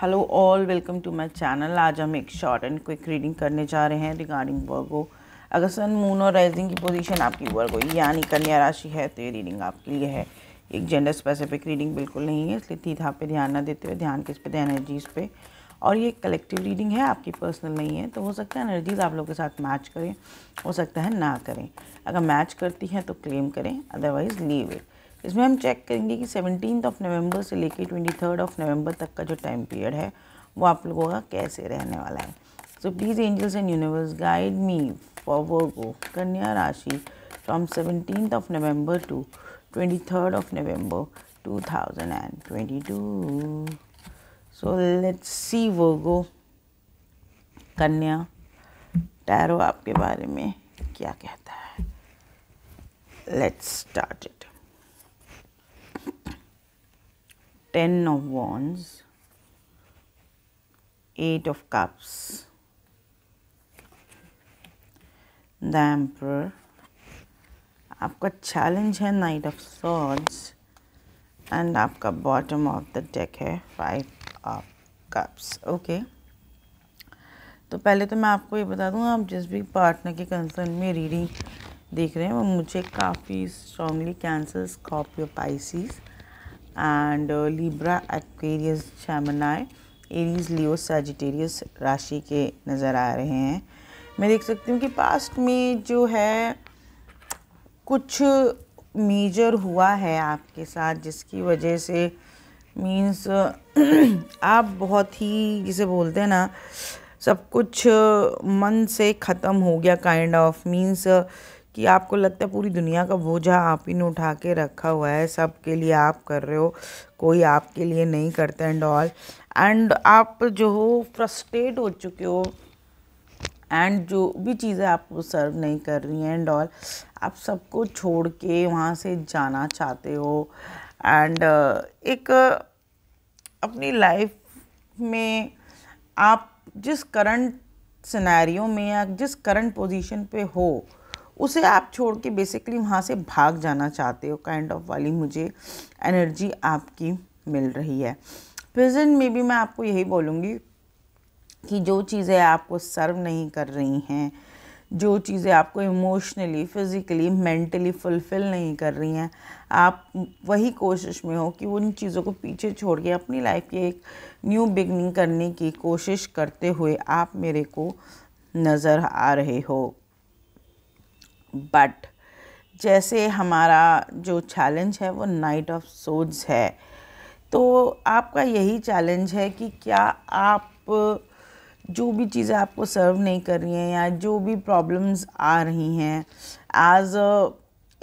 Hello all welcome to my channel आज हम एक शॉर्ट एंड क्विक रीडिंग करने जा रहे हैं रिगार्डिंग वर्गो अगर सन मून और राइजिंग की पोजीशन आपकी वर्गो यानी कन्या राशि है तो ये रीडिंग आपके लिए है एक जेंडर स्पेसिफिक रीडिंग बिल्कुल नहीं है इसलिए तीथा पे ध्यान ना देते हुए ध्यान किस पे ध्यान एनर्जीज़ पे और ये कलेक्टिव रीडिंग है आपकी पर्सनल नहीं है तो हो सकता है एनर्जीज़ आप लोग के साथ मैच करें हो सकता है ना करें अगर मैच करती हैं तो क्लेम करें अदरवाइज़ लीव इट इसमें हम चेक करेंगे कि सेवनटीन ऑफ नवंबर से लेकर ट्वेंटी थर्ड ऑफ नवंबर तक का जो टाइम पीरियड है वो आप लोगों का कैसे रहने वाला है so please angels and universe guide me for Virgo कन्या राशि from seventeen of November to twenty third of November two thousand and twenty two so let's see Virgo कन्या टैरो आपके बारे में क्या कहता है let's start ten of wands, eight of cups, the emperor. आपका चैलेंज है नाइट ऑफ सॉर्ड्स एंड आपका बॉटम ऑफ द डेक है फाइव ऑफ कप्स ओके तो पहले तो मैं आपको ये बता दूँ आप जिस भी पार्टनर के कंसर्न में रीडिंग देख रहे हैं वो मुझे काफ़ी strongly Cancer Scorpio Pisces and Libra Aquarius Aquarius, Aries Leo Sagittarius राशि के नज़र आ रहे हैं मैं देख सकती हूँ कि पास्ट में जो है कुछ मेजर हुआ है आपके साथ जिसकी वजह से मीन्स आप बहुत ही जिसे बोलते हैं ना सब कुछ मन से ख़त्म हो गया काइंड ऑफ मीन्स कि आपको लगता है पूरी दुनिया का बोझा आप ही ने उठा के रखा हुआ है सब के लिए आप कर रहे हो कोई आपके लिए नहीं करता एंड ऑल एंड आप जो हो फ्रस्ट्रेट हो चुके हो एंड जो भी चीज़ें आपको सर्व नहीं कर रही हैं एंड ऑल आप सबको छोड़ के वहाँ से जाना चाहते हो एंड एक अपनी लाइफ में आप जिस करंट सिनेरियो में या जिस करंट पोजीशन पे हो उसे आप छोड़ के बेसिकली वहाँ से भाग जाना चाहते हो काइंड ऑफ वाली मुझे एनर्जी आपकी मिल रही है प्रेजेंट में भी मैं आपको यही बोलूँगी कि जो चीज़ें आपको सर्व नहीं कर रही हैं जो चीज़ें आपको इमोशनली फिज़िकली मेंटली फुलफ़िल नहीं कर रही हैं आप वही कोशिश में हो कि उन चीज़ों को पीछे छोड़ के अपनी लाइफ की एक न्यू बिगनिंग करने की कोशिश करते हुए आप मेरे को नज़र आ रहे हो बट जैसे हमारा जो चैलेंज है वो नाइट ऑफ सोड्स है तो आपका यही चैलेंज है कि क्या आप जो भी चीज़ें आपको सर्व नहीं कर रही हैं या जो भी प्रॉब्लम्स आ रही हैं एज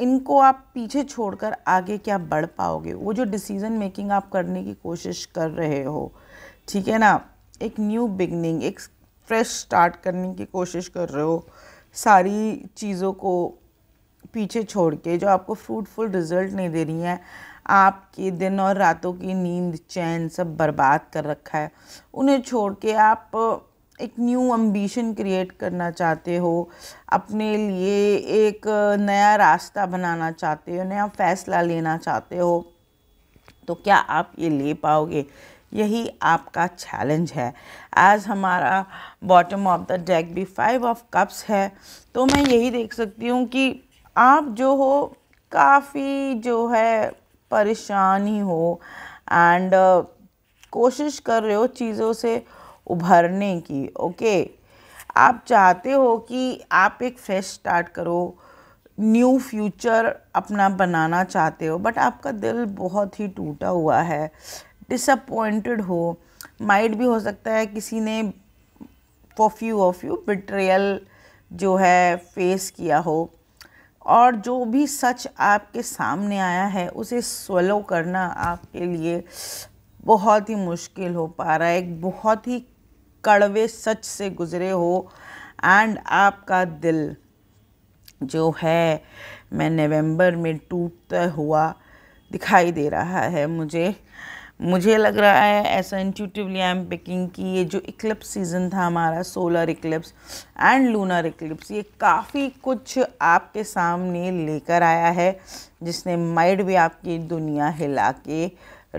इनको आप पीछे छोड़कर आगे क्या बढ़ पाओगे वो जो डिसीज़न मेकिंग आप करने की कोशिश कर रहे हो ठीक है ना एक न्यू बिगनिंग एक फ्रेश स्टार्ट करने की कोशिश कर रहे हो सारी चीज़ों को पीछे छोड़ के जो आपको फ्रूटफुल रिजल्ट नहीं दे रही हैं आपके दिन और रातों की नींद चैन सब बर्बाद कर रखा है उन्हें छोड़ के आप एक न्यू अम्बिशन क्रिएट करना चाहते हो अपने लिए एक नया रास्ता बनाना चाहते हो नया फैसला लेना चाहते हो तो क्या आप ये ले पाओगे यही आपका चैलेंज है एज़ हमारा बॉटम ऑफ द डेक भी फाइव ऑफ कप्स है तो मैं यही देख सकती हूँ कि आप जो हो काफ़ी जो है परेशान ही हो एंड uh, कोशिश कर रहे हो चीज़ों से उभरने की ओके okay? आप चाहते हो कि आप एक फ्रेश स्टार्ट करो न्यू फ्यूचर अपना बनाना चाहते हो बट आपका दिल बहुत ही टूटा हुआ है डिसअपॉइंटेड हो माइट भी हो सकता है किसी ने for few of you betrayal जो है फेस किया हो और जो भी सच आपके सामने आया है उसे सोलो करना आपके लिए बहुत ही मुश्किल हो पा रहा है एक बहुत ही कड़वे सच से गुज़रे हो एंड आपका दिल जो है मैं नवंबर में टूटता हुआ दिखाई दे रहा है मुझे मुझे लग रहा है ऐसा इंट्यूटिवली आई एम पिकिंग कि ये जो इक्लिप्स सीज़न था हमारा solar eclipse and lunar eclipse ये काफ़ी कुछ आपके सामने लेकर आया है जिसने माइड भी आपकी दुनिया हिला के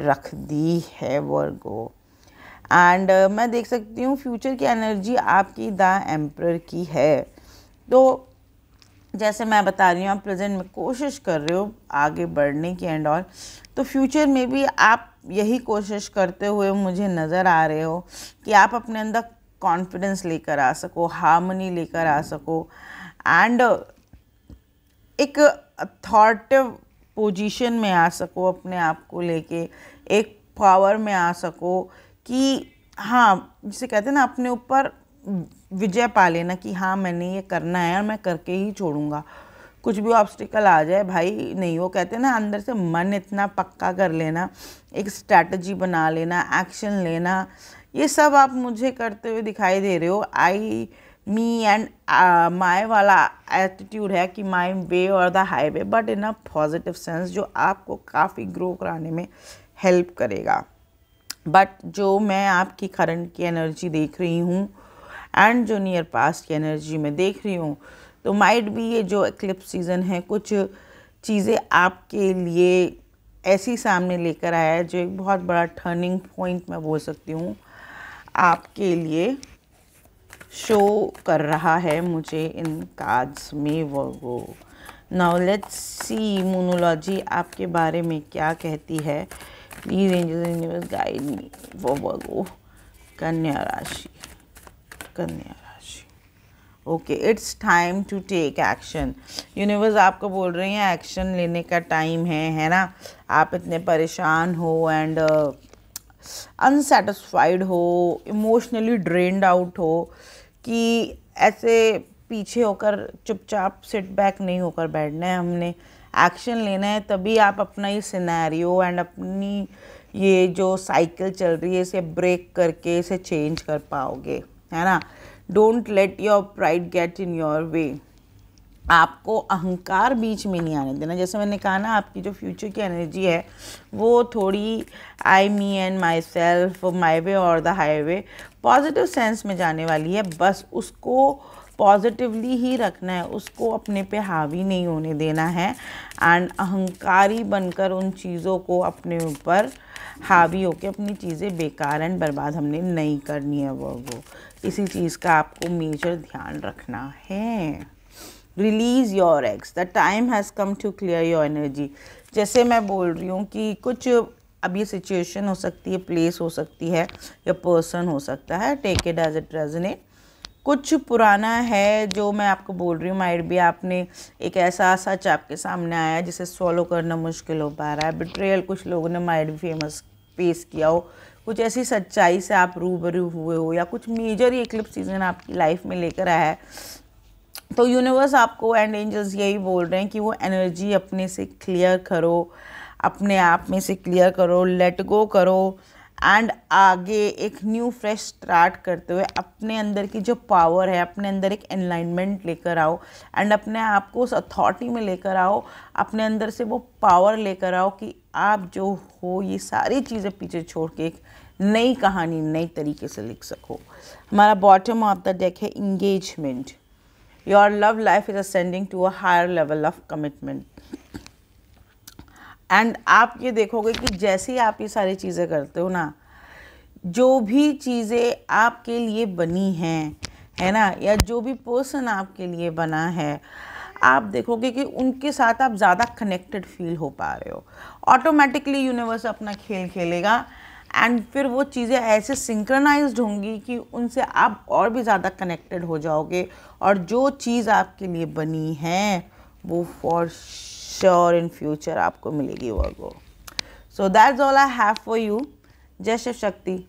रख दी है वर्गो एंड uh, मैं देख सकती हूँ फ्यूचर की एनर्जी आपकी द एम्प्रर की है तो जैसे मैं बता रही हूँ आप प्रेजेंट में कोशिश कर रहे हो आगे बढ़ने की एंड और तो फ्यूचर में भी आप यही कोशिश करते हुए मुझे नज़र आ रहे हो कि आप अपने अंदर कॉन्फिडेंस लेकर आ सको हार्मनी लेकर आ सको एंड एक अथॉर्टिव पोजीशन में आ सको अपने आप को लेके एक पावर में आ सको कि हाँ जिसे कहते हैं ना अपने ऊपर विजय पा लेना कि हाँ मैंने ये करना है और मैं करके ही छोड़ूंगा कुछ भी ऑब्स्टिकल आ जाए भाई नहीं वो कहते ना अंदर से मन इतना पक्का कर लेना एक स्ट्रैटी बना लेना एक्शन लेना ये सब आप मुझे करते हुए दिखाई दे रहे हो आई मी एंड माई वाला एटीट्यूड है कि माई वे और the highway but in a positive sense जो आपको काफ़ी ग्रो कराने में हेल्प करेगा बट जो मैं आपकी करंट की एनर्जी देख रही हूँ एंड जो नियर पास्ट की एनर्जी मैं देख रही हूँ तो माइट भी ये जो एक्लिप्स सीज़न है कुछ चीज़ें आपके लिए ऐसी सामने लेकर आया है जो एक बहुत बड़ा टर्निंग पॉइंट मैं बोल सकती हूँ आपके लिए शो कर रहा है मुझे इन कार्ड्स में वो नाउ लेट्स सी मोनोलॉजी आपके बारे में क्या कहती है प्लीज़ एंजल गाइड मी वो वो कन्या राशि कन्या okay it's time to take action universe आपको बोल रही हैं एक्शन लेने का टाइम है है ना आप इतने परेशान हो एंड अनसेटिस्फाइड uh, हो इमोशनली ड्रेनड आउट हो कि ऐसे पीछे होकर चुपचाप सिट बैक नहीं होकर बैठना है हमने एक्शन लेना है तभी आप अपना ये सिनेरियो एंड अपनी ये जो साइकिल चल रही है इसे ब्रेक करके इसे चेंज कर पाओगे है ना don't let your pride get in your way आपको अहंकार बीच में नहीं आने देना जैसे मैंने कहा ना आपकी जो फ्यूचर की एनर्जी है वो थोड़ी आई me and my self my way और द वे पॉजिटिव सेंस में जाने वाली है बस उसको पॉजिटिवली ही रखना है उसको अपने पे हावी नहीं होने देना है एंड अहंकारी बनकर उन चीज़ों को अपने ऊपर हावी होकर अपनी चीज़ें बेकार एंड बर्बाद हमने नहीं करनी है वो वो इसी चीज़ का आपको मेजर ध्यान रखना है release your egos the time has come to clear your energy जैसे मैं बोल रही हूँ कि कुछ अब ये सिचुएशन हो सकती है प्लेस हो सकती है या पर्सन हो सकता है take it as it resonate कुछ पुराना है जो मैं आपको बोल रही हूँ माइड भी आपने एक ऐसा सच आपके सामने आया जिसे सॉलो करना मुश्किल हो पा रहा है बिट्रेयल कुछ लोगों ने माइड भी फेमस फेस किया हो कुछ ऐसी सच्चाई से आप रूबरू हुए हो या कुछ मेजर ही इक्लिप्स सीजन आपकी लाइफ में लेकर आया है तो यूनिवर्स आपको एंड एंजल्स यही बोल रहे हैं कि वो एनर्जी अपने से क्लियर करो अपने आप में से क्लियर करो लेट गो करो एंड आगे एक न्यू फ्रेश स्टार्ट करते हुए अपने अंदर की जो पावर है अपने अंदर एक एनलाइनमेंट लेकर आओ एंड अपने आप को उस अथॉरिटी में लेकर आओ अपने अंदर से वो पावर लेकर आओ कि आप जो हो ये सारी चीज़ें पीछे छोड़ के एक नई कहानी नई तरीके से लिख सको हमारा बॉटम ऑफ द डेक है engagement your love life is ascending to a higher level of commitment and आप ये देखोगे कि जैसे ही आप ये सारी चीज़ें करते हो ना जो भी चीज़ें आपके लिए बनी हैं है ना या जो भी पर्सन आपके लिए बना है आप देखोगे कि उनके साथ आप ज़्यादा कनेक्टेड फील हो पा रहे हो ऑटोमेटिकली यूनिवर्स अपना खेल खेलेगा एंड फिर वो चीज़ें ऐसे सिंक्रनाइज्ड होंगी कि उनसे आप और भी ज़्यादा कनेक्टेड हो जाओगे और जो चीज़ आपके लिए बनी है वो फॉर श्योर इन फ्यूचर आपको मिलेगी Virgo so that's all I have for you जय शिव शक्ति